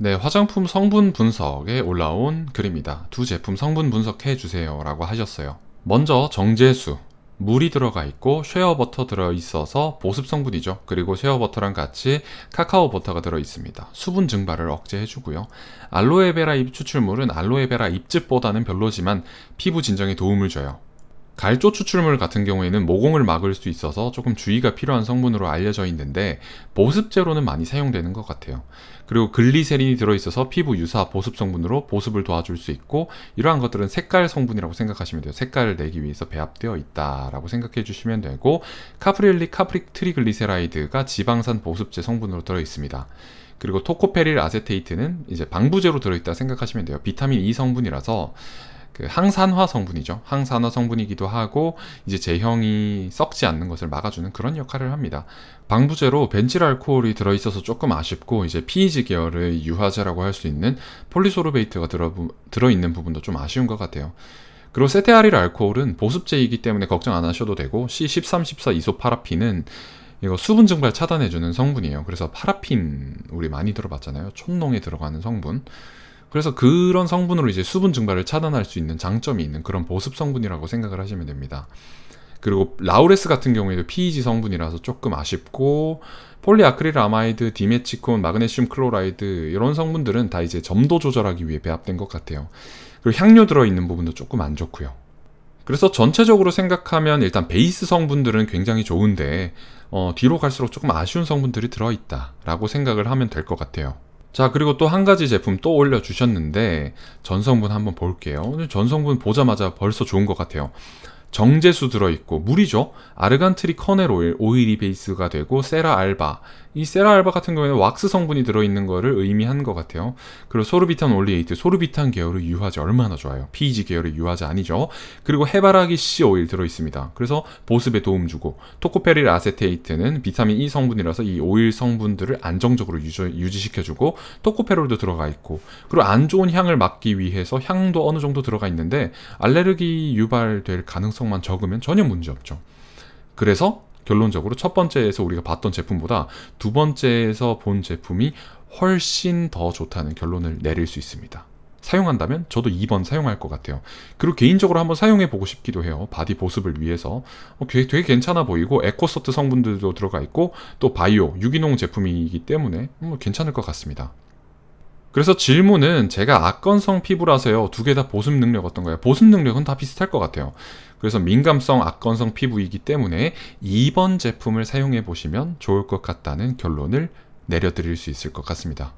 네, 화장품 성분 분석에 올라온 글입니다. 두 제품 성분 분석해 주세요 라고 하셨어요. 먼저 정제수, 물이 들어가 있고 쉐어버터 들어있어서 보습 성분이죠. 그리고 쉐어버터랑 같이 카카오버터가 들어있습니다. 수분 증발을 억제해주고요. 알로에베라 잎 추출물은 알로에베라 잎즙보다는 별로지만 피부 진정에 도움을 줘요. 갈조 추출물 같은 경우에는 모공을 막을 수 있어서 조금 주의가 필요한 성분으로 알려져 있는데 보습제로는 많이 사용되는 것 같아요. 그리고 글리세린이 들어있어서 피부 유사 보습 성분으로 보습을 도와줄 수 있고 이러한 것들은 색깔 성분이라고 생각하시면 돼요. 색깔을 내기 위해서 배합되어 있다라고 생각해 주시면 되고 카프릴리 카프릭 트리글리세라이드가 지방산 보습제 성분으로 들어있습니다. 그리고 토코페릴 아세테이트는 이제 방부제로 들어있다 생각하시면 돼요. 비타민 E 성분이라서 그 항산화 성분이죠. 항산화 성분이기도 하고 이제 제형이 썩지 않는 것을 막아주는 그런 역할을 합니다. 방부제로 벤질알코올이 들어있어서 조금 아쉽고 이제 PEG 계열의 유화제라고 할 수 있는 폴리소르베이트가 들어, 들어있는 부분도 좀 아쉬운 것 같아요. 그리고 세테아릴 알코올은 보습제이기 때문에 걱정 안 하셔도 되고 C13, 14 이소파라핀은 이거 수분 증발 차단해주는 성분이에요. 그래서 파라핀 우리 많이 들어봤잖아요. 촌농에 들어가는 성분. 그래서 그런 성분으로 이제 수분 증발을 차단할 수 있는 장점이 있는 그런 보습 성분이라고 생각을 하시면 됩니다. 그리고 라우레스 같은 경우에도 PEG 성분이라서 조금 아쉽고 폴리아크릴아마이드, 디메치콘, 마그네슘 클로라이드 이런 성분들은 다 이제 점도 조절하기 위해 배합된 것 같아요. 그리고 향료 들어있는 부분도 조금 안 좋고요. 그래서 전체적으로 생각하면 일단 베이스 성분들은 굉장히 좋은데 어, 뒤로 갈수록 조금 아쉬운 성분들이 들어있다라고 생각을 하면 될 것 같아요. 자 그리고 또 한 가지 제품 또 올려주셨는데 전성분 한번 볼게요 전성분 보자마자 벌써 좋은 것 같아요 정제수 들어있고 물이죠 아르간트리 커넬 오일 오일이 베이스가 되고 세라 알바 이 세라알바 같은 경우에는 왁스 성분이 들어있는 거를 의미하는것 같아요. 그리고 소르비탄 올리에이트, 소르비탄 계열의 유화제 얼마나 좋아요. PEG 계열의 유화제 아니죠. 그리고 해바라기 C 오일 들어있습니다. 그래서 보습에 도움 주고 토코페릴 아세테이트는 비타민 E 성분이라서 이 오일 성분들을 안정적으로 유지, 시켜주고 토코페롤도 들어가 있고 그리고 안 좋은 향을 막기 위해서 향도 어느 정도 들어가 있는데 알레르기 유발될 가능성만 적으면 전혀 문제없죠. 그래서 결론적으로 첫 번째에서 우리가 봤던 제품보다 두 번째에서 본 제품이 훨씬 더 좋다는 결론을 내릴 수 있습니다. 사용한다면 저도 2번 사용할 것 같아요. 그리고 개인적으로 한번 사용해 보고 싶기도 해요. 바디 보습을 위해서. 어, 되게, 되게, 괜찮아 보이고 에코서트 성분들도 들어가 있고 또 바이오 유기농 제품이기 때문에 음, 괜찮을 것 같습니다. 그래서 질문은 제가 악건성 피부라서요. 두 개 다 보습 능력 어떤가요? 보습 능력은 다 비슷할 것 같아요. 그래서 민감성 악건성 피부이기 때문에 2번 제품을 사용해 보시면 좋을 것 같다는 결론을 내려드릴 수 있을 것 같습니다.